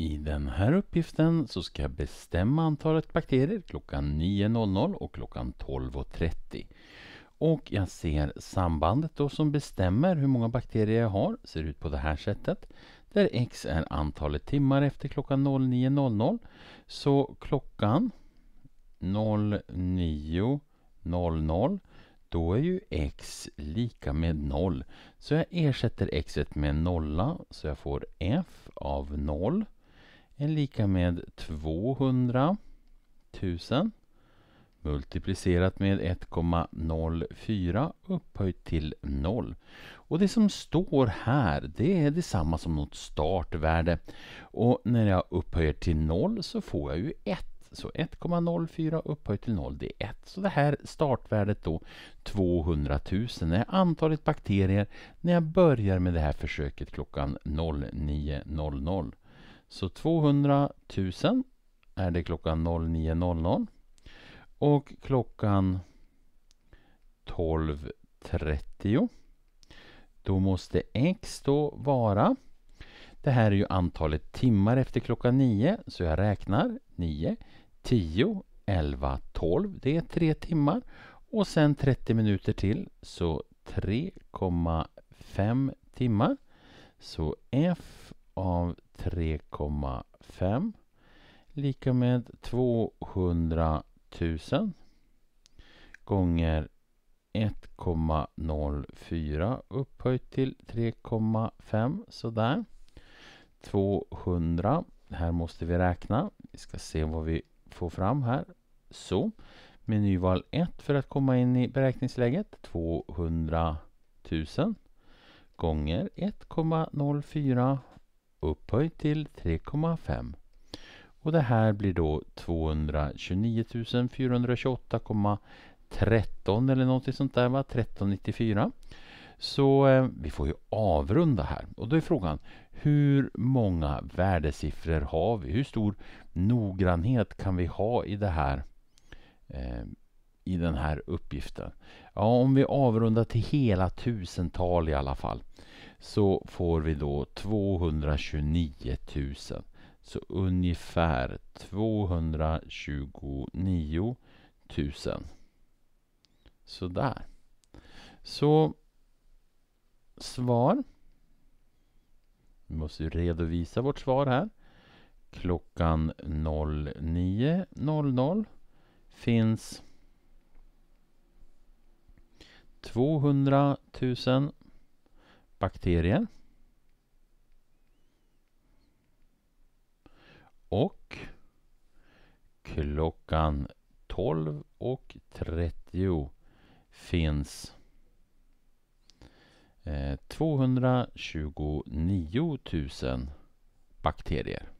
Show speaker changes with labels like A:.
A: I den här uppgiften så ska jag bestämma antalet bakterier klockan 9.00 och klockan 12.30. Och jag ser sambandet då som bestämmer hur många bakterier jag har ser ut på det här sättet. Där x är antalet timmar efter klockan 09.00. Så klockan 09.00 då är ju x lika med 0. Så jag ersätter x med 0 så jag får f av 0 är lika med 200 000 multiplicerat med 1,04 upphöjt till 0. Och det som står här det är detsamma som något startvärde. Och när jag upphöjer till 0 så får jag ju 1. Så 1,04 upphöjt till 0 det är 1. Så det här startvärdet då 200 000 är antalet bakterier när jag börjar med det här försöket klockan 09.00. Så 200 000 är det klockan 09.00. Och klockan 12.30 då måste x då vara det här är ju antalet timmar efter klockan 9 så jag räknar 9, 10, 11, 12 det är 3 timmar och sen 30 minuter till så 3,5 timmar så f av 3,5 lika med 200 000 gånger 1,04 upphöjt till 3,5 sådär. 200, här måste vi räkna. Vi ska se vad vi får fram här. Så, menyval 1 för att komma in i beräkningsläget. 200 000 gånger 1,04 upphöjt till 3,5. Och det här blir då 229 428,13 eller någonting sånt där va? 1394. Så eh, vi får ju avrunda här. Och då är frågan hur många värdesiffror har vi? Hur stor noggrannhet kan vi ha i det här eh, i den här uppgiften? Ja, om vi avrundar till hela tusental i alla fall så får vi då 229 000. Så ungefär 229 000. Sådär. Så svar. Vi måste redovisa vårt svar här. Klockan 09.00 finns 200 000 bakterier. Och klockan 12.30 finns 229 eh, 000 bakterier.